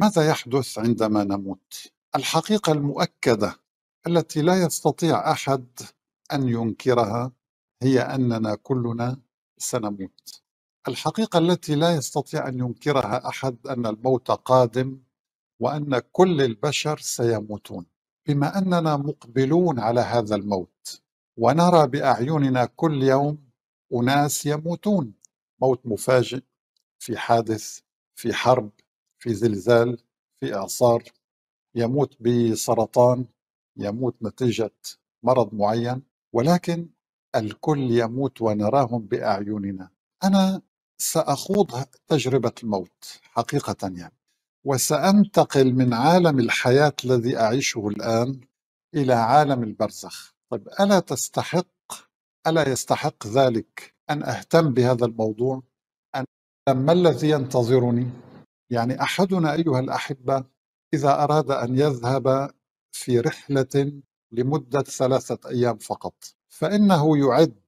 ماذا يحدث عندما نموت الحقيقه المؤكده التي لا يستطيع احد ان ينكرها هي اننا كلنا سنموت الحقيقه التي لا يستطيع ان ينكرها احد ان الموت قادم وان كل البشر سيموتون بما اننا مقبلون على هذا الموت ونرى باعيننا كل يوم اناس يموتون موت مفاجئ في حادث في حرب في زلزال في اعصار يموت بسرطان يموت نتيجه مرض معين ولكن الكل يموت ونراهم باعيننا انا ساخوض تجربه الموت حقيقه يعني وسانتقل من عالم الحياه الذي اعيشه الان الى عالم البرزخ طيب الا تستحق الا يستحق ذلك ان اهتم بهذا الموضوع ان ما الذي ينتظرني يعني احدنا ايها الاحبه اذا اراد ان يذهب في رحله لمده ثلاثه ايام فقط فانه يعد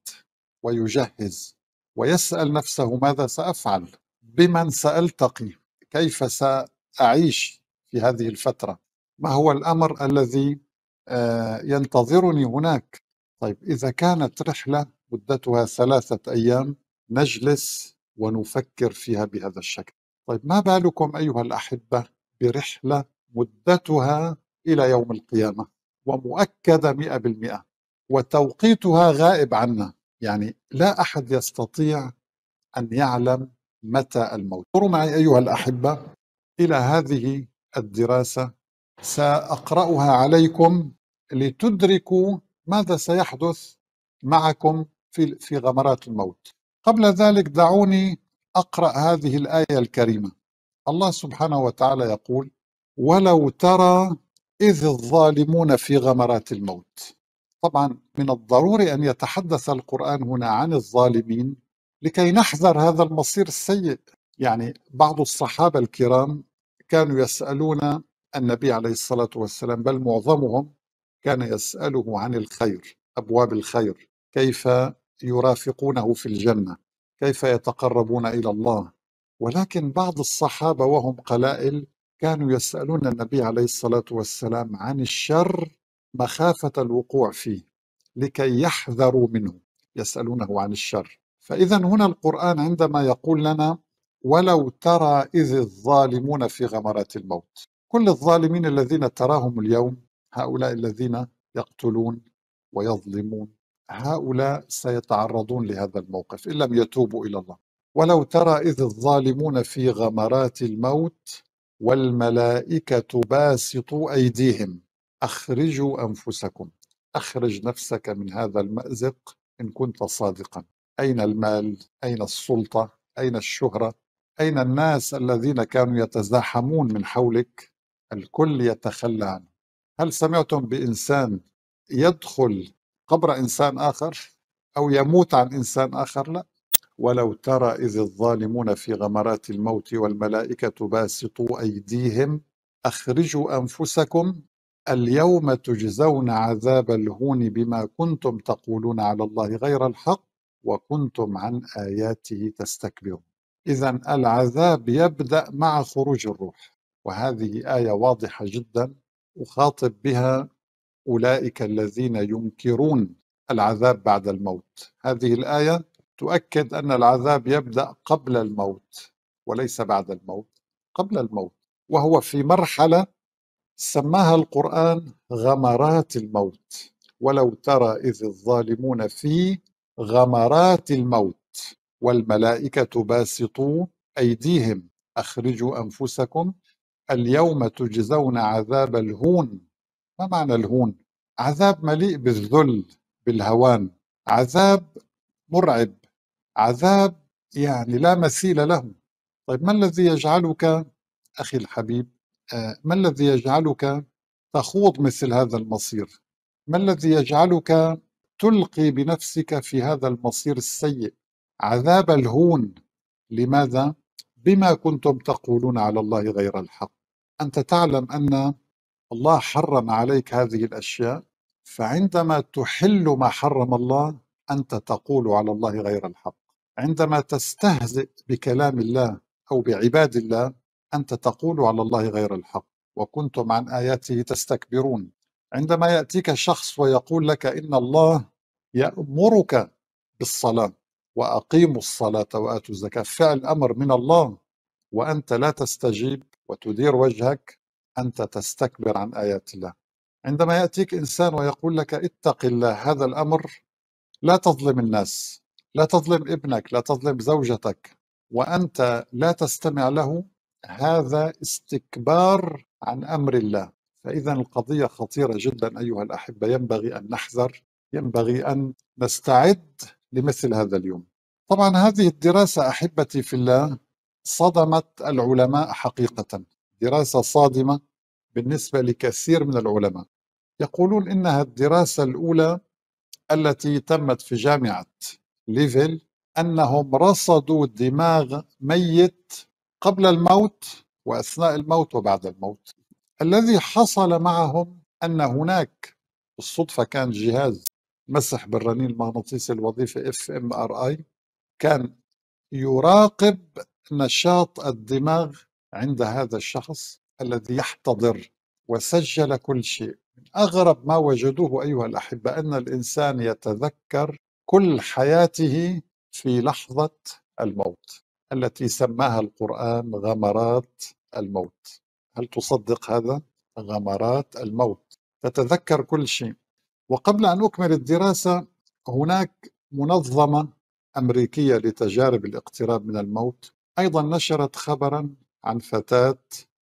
ويجهز ويسال نفسه ماذا سافعل بمن سالتقي كيف ساعيش في هذه الفتره ما هو الامر الذي آه، ينتظرني هناك طيب اذا كانت رحله مدتها ثلاثه ايام نجلس ونفكر فيها بهذا الشكل طيب ما بالكم أيها الأحبة برحلة مدتها إلى يوم القيامة ومؤكدة مئة بالمئة وتوقيتها غائب عنا يعني لا أحد يستطيع أن يعلم متى الموت انظروا معي أيها الأحبة إلى هذه الدراسة سأقرأها عليكم لتدركوا ماذا سيحدث معكم في في غمرات الموت قبل ذلك دعوني اقرا هذه الايه الكريمه الله سبحانه وتعالى يقول ولو ترى اذ الظالمون في غمرات الموت طبعا من الضروري ان يتحدث القران هنا عن الظالمين لكي نحذر هذا المصير السيء يعني بعض الصحابه الكرام كانوا يسالون النبي عليه الصلاه والسلام بل معظمهم كان يساله عن الخير ابواب الخير كيف يرافقونه في الجنه كيف يتقربون الى الله ولكن بعض الصحابه وهم قلائل كانوا يسالون النبي عليه الصلاه والسلام عن الشر مخافه الوقوع فيه لكي يحذروا منه يسالونه عن الشر فاذا هنا القران عندما يقول لنا ولو ترى اذ الظالمون في غمرات الموت كل الظالمين الذين تراهم اليوم هؤلاء الذين يقتلون ويظلمون هؤلاء سيتعرضون لهذا الموقف إن لم يتوبوا إلى الله ولو ترى إذ الظالمون في غمرات الموت والملائكة باسطوا أيديهم أخرجوا أنفسكم أخرج نفسك من هذا المأزق إن كنت صادقا أين المال؟ أين السلطة؟ أين الشهرة؟ أين الناس الذين كانوا يتزاحمون من حولك؟ الكل يتخلى عنه هل سمعتم بإنسان يدخل قبر إنسان آخر أو يموت عن إنسان آخر لا ولو ترى إذ الظالمون في غمرات الموت والملائكة باسطوا أيديهم أخرجوا أنفسكم اليوم تجزون عذاب الهون بما كنتم تقولون على الله غير الحق وكنتم عن آياته تستكبرون إذا العذاب يبدأ مع خروج الروح وهذه آية واضحة جدا أخاطب بها اولئك الذين ينكرون العذاب بعد الموت هذه الايه تؤكد ان العذاب يبدا قبل الموت وليس بعد الموت قبل الموت وهو في مرحله سماها القران غمرات الموت ولو ترى اذ الظالمون في غمرات الموت والملائكه باسطوا ايديهم اخرجوا انفسكم اليوم تجزون عذاب الهون ما معنى الهون عذاب مليء بالذل بالهوان عذاب مرعب عذاب يعني لا مثيل له طيب ما الذي يجعلك أخي الحبيب آه، ما الذي يجعلك تخوض مثل هذا المصير ما الذي يجعلك تلقي بنفسك في هذا المصير السيء عذاب الهون لماذا بما كنتم تقولون على الله غير الحق انت تعلم ان الله حرم عليك هذه الأشياء فعندما تحل ما حرم الله أنت تقول على الله غير الحق عندما تستهزئ بكلام الله أو بعباد الله أنت تقول على الله غير الحق وكنتم عن آياته تستكبرون عندما يأتيك شخص ويقول لك إن الله يأمرك بالصلاة وأقيموا الصلاة وآتوا الزكاة فعل أمر من الله وأنت لا تستجيب وتدير وجهك أنت تستكبر عن آيات الله عندما يأتيك إنسان ويقول لك اتق الله هذا الأمر لا تظلم الناس لا تظلم ابنك لا تظلم زوجتك وأنت لا تستمع له هذا استكبار عن أمر الله فإذا القضية خطيرة جدا أيها الأحبة ينبغي أن نحذر ينبغي أن نستعد لمثل هذا اليوم طبعا هذه الدراسة أحبتي في الله صدمت العلماء حقيقة دراسة صادمة بالنسبة لكثير من العلماء يقولون إنها الدراسة الأولى التي تمت في جامعة ليفل أنهم رصدوا دماغ ميت قبل الموت وأثناء الموت وبعد الموت الذي حصل معهم أن هناك بالصدفة كان جهاز مسح بالرنين المغناطيسي الوظيفة اف ام ار اي كان يراقب نشاط الدماغ عند هذا الشخص الذي يحتضر وسجل كل شيء من أغرب ما وجدوه أيها الأحبة أن الإنسان يتذكر كل حياته في لحظة الموت التي سماها القرآن غمرات الموت هل تصدق هذا؟ غمرات الموت تتذكر كل شيء وقبل أن أكمل الدراسة هناك منظمة أمريكية لتجارب الاقتراب من الموت أيضا نشرت خبرا عن فتاة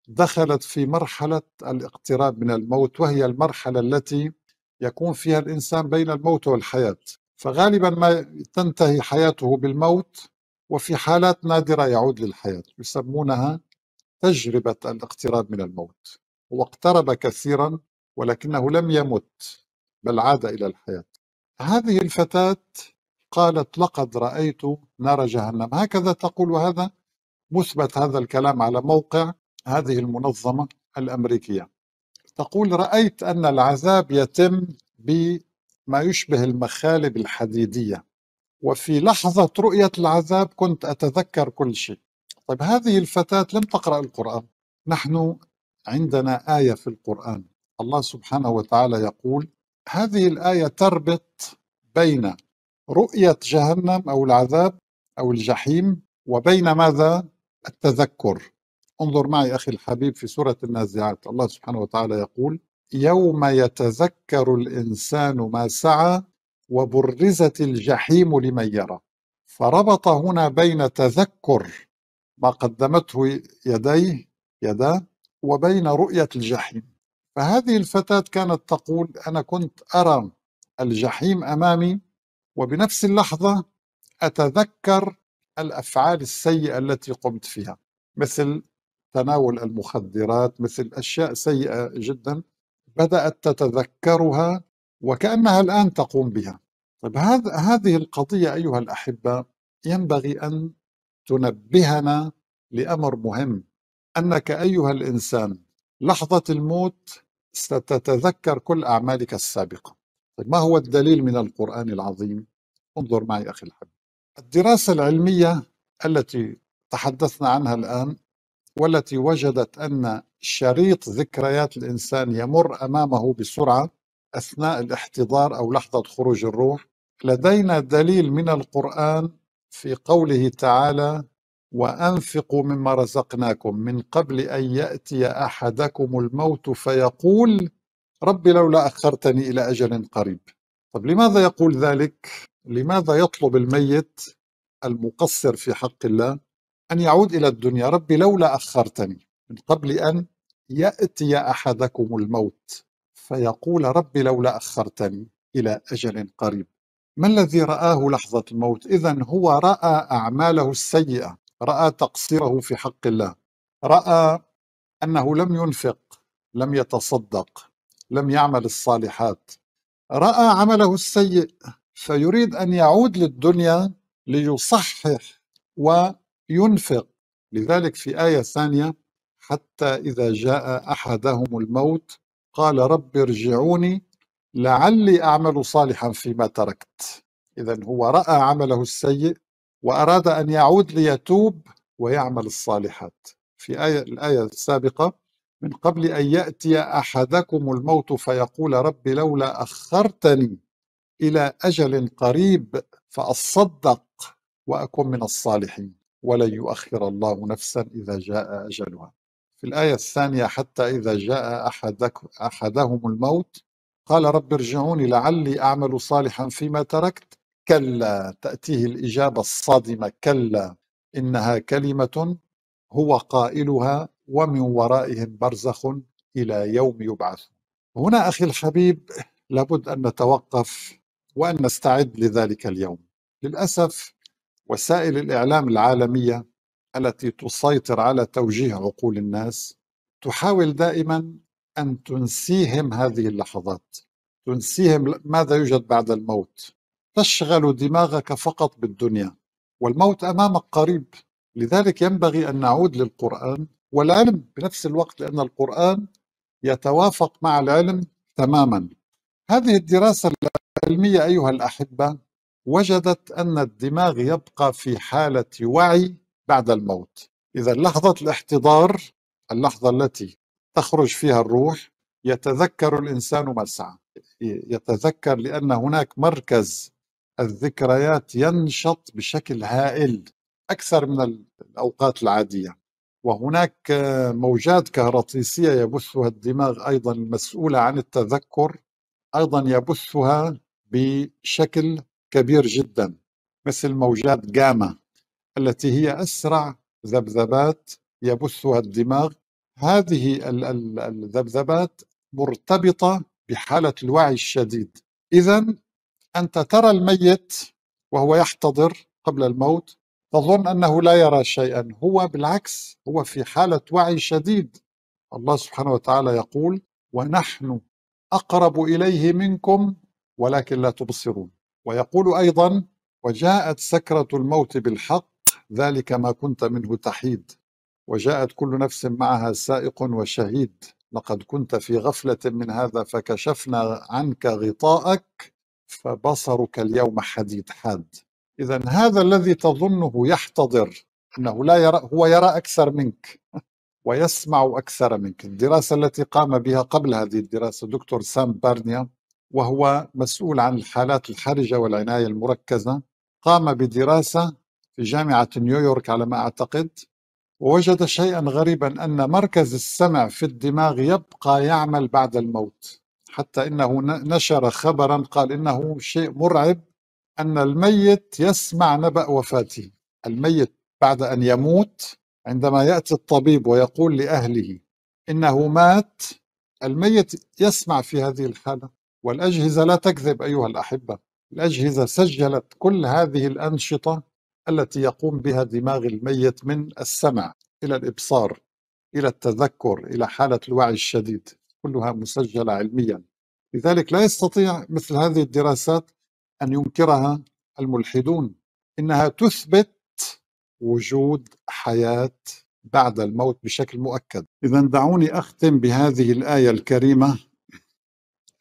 دخلت في مرحلة الاقتراب من الموت وهي المرحلة التي يكون فيها الإنسان بين الموت والحياة فغالبا ما تنتهي حياته بالموت وفي حالات نادرة يعود للحياة يسمونها تجربة الاقتراب من الموت هو اقترب كثيرا ولكنه لم يمت بل عاد إلى الحياة هذه الفتاة قالت لقد رأيت نار جهنم هكذا تقول وهذا مثبت هذا الكلام على موقع هذه المنظمة الأمريكية تقول رأيت أن العذاب يتم بما يشبه المخالب الحديدية وفي لحظة رؤية العذاب كنت أتذكر كل شيء طيب هذه الفتاة لم تقرأ القرآن نحن عندنا آية في القرآن الله سبحانه وتعالى يقول هذه الآية تربط بين رؤية جهنم أو العذاب أو الجحيم وبين ماذا؟ التذكر انظر معي أخي الحبيب في سورة النازعات الله سبحانه وتعالى يقول يوم يتذكر الإنسان ما سعى وبرزت الجحيم لمن يرى فربط هنا بين تذكر ما قدمته يديه يداه وبين رؤية الجحيم فهذه الفتاة كانت تقول أنا كنت أرى الجحيم أمامي وبنفس اللحظة أتذكر الأفعال السيئة التي قمت فيها مثل تناول المخدرات مثل أشياء سيئة جدا بدأت تتذكرها وكأنها الآن تقوم بها طيب هذ هذه القضية أيها الأحبة ينبغي أن تنبهنا لأمر مهم أنك أيها الإنسان لحظة الموت ستتذكر كل أعمالك السابقة طيب ما هو الدليل من القرآن العظيم؟ انظر معي أخي الحبيب الدراسة العلمية التي تحدثنا عنها الآن والتي وجدت أن شريط ذكريات الإنسان يمر أمامه بسرعة أثناء الاحتضار أو لحظة خروج الروح لدينا دليل من القرآن في قوله تعالى وأنفقوا مما رزقناكم من قبل أن يأتي أحدكم الموت فيقول رب لولا أخرتني إلى أجل قريب طب لماذا يقول ذلك؟ لماذا يطلب الميت المقصر في حق الله أن يعود إلى الدنيا ربي لولا أخرتني من قبل أن يأتي أحدكم الموت فيقول ربي لولا أخرتني إلى أجل قريب ما الذي رآه لحظة الموت؟ إذا هو رأى أعماله السيئة رأى تقصيره في حق الله رأى أنه لم ينفق لم يتصدق لم يعمل الصالحات رأى عمله السيء فيريد أن يعود للدنيا ليصحح و ينفق لذلك في آية ثانية حتى إذا جاء أحدهم الموت قال رب ارجعوني لعلي أعمل صالحا فيما تركت إذا هو رأى عمله السيء وأراد أن يعود ليتوب ويعمل الصالحات في آية الآية السابقة من قبل أن يأتي أحدكم الموت فيقول رب لولا أخرتني إلى أجل قريب فأصدق وأكن من الصالحين ولن يؤخر الله نفسا إذا جاء أجلها في الآية الثانية حتى إذا جاء أحدك أحدهم الموت قال رب ارجعوني لعلي أعمل صالحا فيما تركت كلا تأتيه الإجابة الصادمة كلا إنها كلمة هو قائلها ومن ورائهم برزخ إلى يوم يبعث هنا أخي الحبيب لابد أن نتوقف وأن نستعد لذلك اليوم للأسف وسائل الإعلام العالمية التي تسيطر على توجيه عقول الناس تحاول دائما أن تنسيهم هذه اللحظات تنسيهم ماذا يوجد بعد الموت تشغل دماغك فقط بالدنيا والموت امامك قريب لذلك ينبغي ان نعود للقران والعلم بنفس الوقت لان القران يتوافق مع العلم تماما هذه الدراسه العلميه ايها الاحبه وجدت أن الدماغ يبقى في حالة وعي بعد الموت إذا لحظة الاحتضار اللحظة التي تخرج فيها الروح يتذكر الإنسان ما سعى يتذكر لأن هناك مركز الذكريات ينشط بشكل هائل أكثر من الأوقات العادية وهناك موجات كهرطيسية يبثها الدماغ أيضا المسؤولة عن التذكر أيضا يبثها بشكل كبير جدا مثل موجات جاما التي هي أسرع ذبذبات يبثها الدماغ هذه الذبذبات مرتبطة بحالة الوعي الشديد إذا أنت ترى الميت وهو يحتضر قبل الموت تظن أنه لا يرى شيئا هو بالعكس هو في حالة وعي شديد الله سبحانه وتعالى يقول ونحن أقرب إليه منكم ولكن لا تبصرون ويقول أيضا وجاءت سكرة الموت بالحق ذلك ما كنت منه تحيد وجاءت كل نفس معها سائق وشهيد لقد كنت في غفلة من هذا فكشفنا عنك غطاءك فبصرك اليوم حديد حاد إذا هذا الذي تظنه يحتضر أنه لا يرى هو يرى أكثر منك ويسمع أكثر منك الدراسة التي قام بها قبل هذه الدراسة دكتور سام بارنيا وهو مسؤول عن الحالات الحرجة والعناية المركزة قام بدراسة في جامعة نيويورك على ما أعتقد ووجد شيئا غريبا أن مركز السمع في الدماغ يبقى يعمل بعد الموت حتى إنه نشر خبرا قال إنه شيء مرعب أن الميت يسمع نبأ وفاته الميت بعد أن يموت عندما يأتي الطبيب ويقول لأهله إنه مات الميت يسمع في هذه الحالة والأجهزة لا تكذب أيها الأحبة الأجهزة سجلت كل هذه الأنشطة التي يقوم بها دماغ الميت من السمع إلى الإبصار إلى التذكر إلى حالة الوعي الشديد كلها مسجلة علميا لذلك لا يستطيع مثل هذه الدراسات أن ينكرها الملحدون إنها تثبت وجود حياة بعد الموت بشكل مؤكد إذا دعوني أختم بهذه الآية الكريمة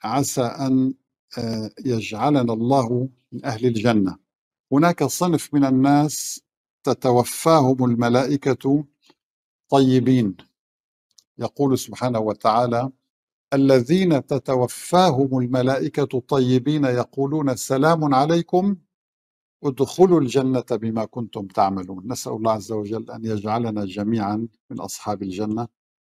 عسى أن آه، يجعلنا الله من أهل الجنة هناك صنف من الناس تتوفاهم الملائكة طيبين يقول سبحانه وتعالى الذين تتوفاهم الملائكة طيبين يقولون سلام عليكم ادخلوا الجنة بما كنتم تعملون نسأل الله عز وجل أن يجعلنا جميعا من أصحاب الجنة